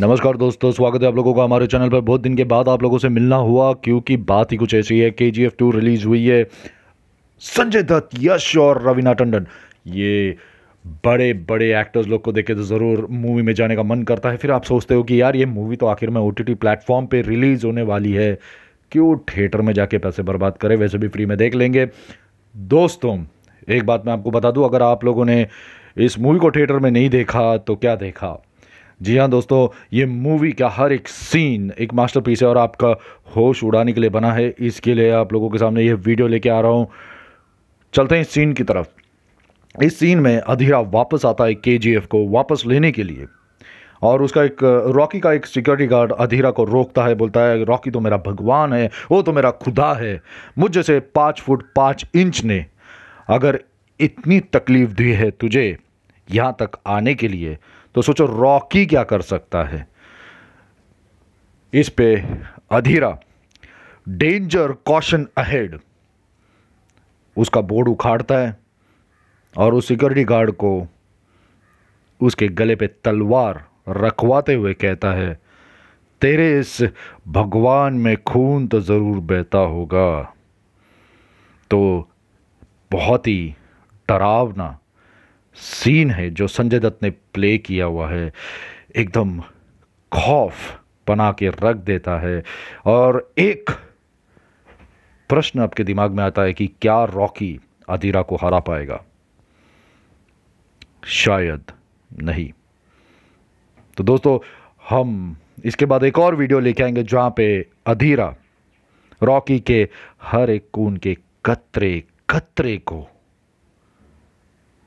नमस्कार दोस्तों स्वागत है आप लोगों का हमारे चैनल पर बहुत दिन के बाद आप लोगों से मिलना हुआ क्योंकि बात ही कुछ ऐसी है के जी एफ टू रिलीज़ हुई है संजय दत्त यश और रवीना टंडन ये बड़े बड़े एक्टर्स लोग को देखे तो ज़रूर मूवी में जाने का मन करता है फिर आप सोचते हो कि यार ये मूवी तो आखिर में ओ टी प्लेटफॉर्म पर रिलीज़ होने वाली है क्यों थिएटर में जाके पैसे बर्बाद करें वैसे भी फ्री में देख लेंगे दोस्तों एक बात मैं आपको बता दूं अगर आप लोगों ने इस मूवी को थिएटर में नहीं देखा तो क्या देखा जी हाँ दोस्तों ये मूवी का हर एक सीन एक मास्टरपीस है और आपका होश उड़ाने के लिए बना है इसके लिए आप लोगों के सामने ये वीडियो लेके आ रहा हूँ चलते हैं इस सीन की तरफ इस सीन में अधीरा वापस आता है के को वापस लेने के लिए और उसका एक रॉकी का एक सिक्योरिटी गार्ड अधीरा को रोकता है बोलता है रॉकी तो मेरा भगवान है वो तो मेरा खुदा है मुझ जैसे पाँच फुट पाँच इंच ने अगर इतनी तकलीफ़ दी है तुझे यहाँ तक आने के लिए तो सोचो रॉकी क्या कर सकता है इस पे अधीरा डेंजर कॉशन अहेड उसका बोर्ड उखाड़ता है और उस सिक्योरिटी गार्ड को उसके गले पे तलवार रखवाते हुए कहता है तेरे इस भगवान में खून तो ज़रूर बहता होगा तो बहुत ही डरावना सीन है जो संजय दत्त ने प्ले किया हुआ है एकदम खौफ बना के रख देता है और एक प्रश्न आपके दिमाग में आता है कि क्या रॉकी अधीरा को हरा पाएगा शायद नहीं तो दोस्तों हम इसके बाद एक और वीडियो लेके आएंगे जहां पे अधीरा रॉकी के हर एक कून के कतरे कतरे को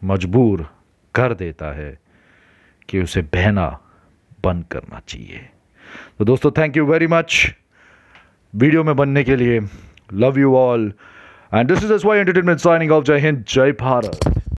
मजबूर कर देता है कि उसे बहना बंद करना चाहिए तो दोस्तों thank you very much video में बनने के लिए love you all and this is S Y entertainment signing off जय हिंद जय भारत